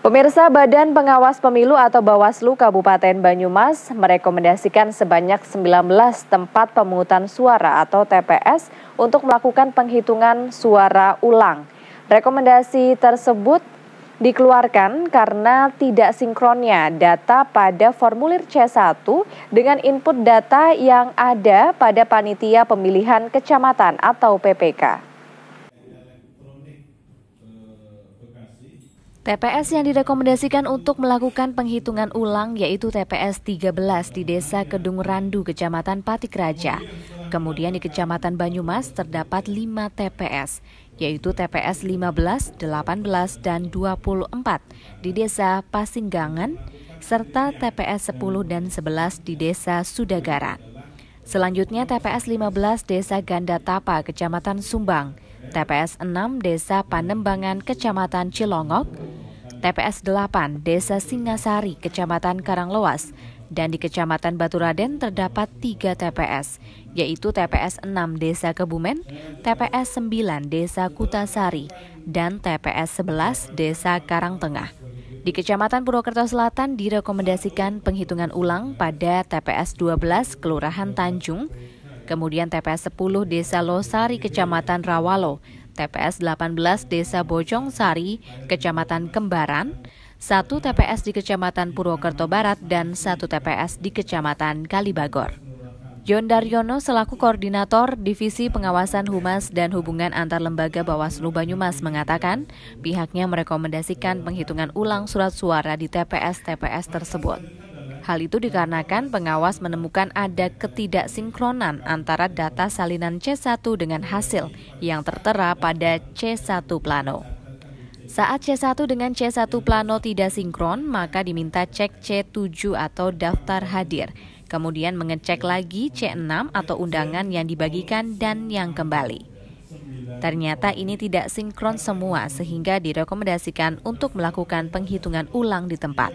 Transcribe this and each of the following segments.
Pemirsa Badan Pengawas Pemilu atau Bawaslu Kabupaten Banyumas merekomendasikan sebanyak 19 tempat pemungutan suara atau TPS untuk melakukan penghitungan suara ulang. Rekomendasi tersebut dikeluarkan karena tidak sinkronnya data pada formulir C1 dengan input data yang ada pada panitia pemilihan kecamatan atau PPK. TPS yang direkomendasikan untuk melakukan penghitungan ulang yaitu TPS 13 di Desa Kedung Randu, Kecamatan Patikraja. Kemudian di Kecamatan Banyumas terdapat 5 TPS, yaitu TPS 15, 18, dan 24 di Desa Pasinggangan, serta TPS 10 dan 11 di Desa Sudagara. Selanjutnya TPS 15 Desa ganda tapa Kecamatan Sumbang, TPS 6 Desa Panembangan, Kecamatan Cilongok, TPS 8 Desa Singasari, Kecamatan Karanglewas, dan di Kecamatan Baturaden terdapat tiga TPS, yaitu TPS 6 Desa Kebumen, TPS 9 Desa Kutasari, dan TPS 11 Desa Karangtengah. Di Kecamatan Purwokerto Selatan direkomendasikan penghitungan ulang pada TPS 12 Kelurahan Tanjung, kemudian TPS 10 Desa Losari Kecamatan Rawalo, TPS 18 Desa Bojong Sari, Kecamatan Kembaran, satu TPS di Kecamatan Purwokerto Barat, dan satu TPS di Kecamatan Kalibagor. Yon Daryono selaku koordinator Divisi Pengawasan Humas dan Hubungan Antar Lembaga Bawaslu Banyumas mengatakan pihaknya merekomendasikan penghitungan ulang surat suara di TPS-TPS tersebut. Hal itu dikarenakan pengawas menemukan ada ketidaksinkronan antara data salinan C1 dengan hasil yang tertera pada C1 plano. Saat C1 dengan C1 plano tidak sinkron, maka diminta cek C7 atau daftar hadir, kemudian mengecek lagi C6 atau undangan yang dibagikan dan yang kembali. Ternyata ini tidak sinkron semua sehingga direkomendasikan untuk melakukan penghitungan ulang di tempat.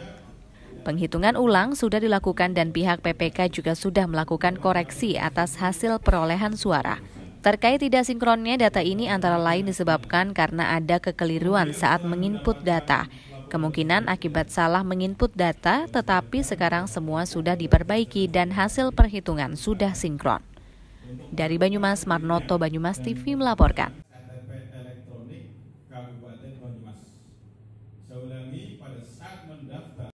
Penghitungan ulang sudah dilakukan dan pihak PPK juga sudah melakukan koreksi atas hasil perolehan suara. Terkait tidak sinkronnya data ini antara lain disebabkan karena ada kekeliruan saat menginput data. Kemungkinan akibat salah menginput data, tetapi sekarang semua sudah diperbaiki dan hasil perhitungan sudah sinkron. Dari Banyumas, Marnoto Banyumas TV melaporkan.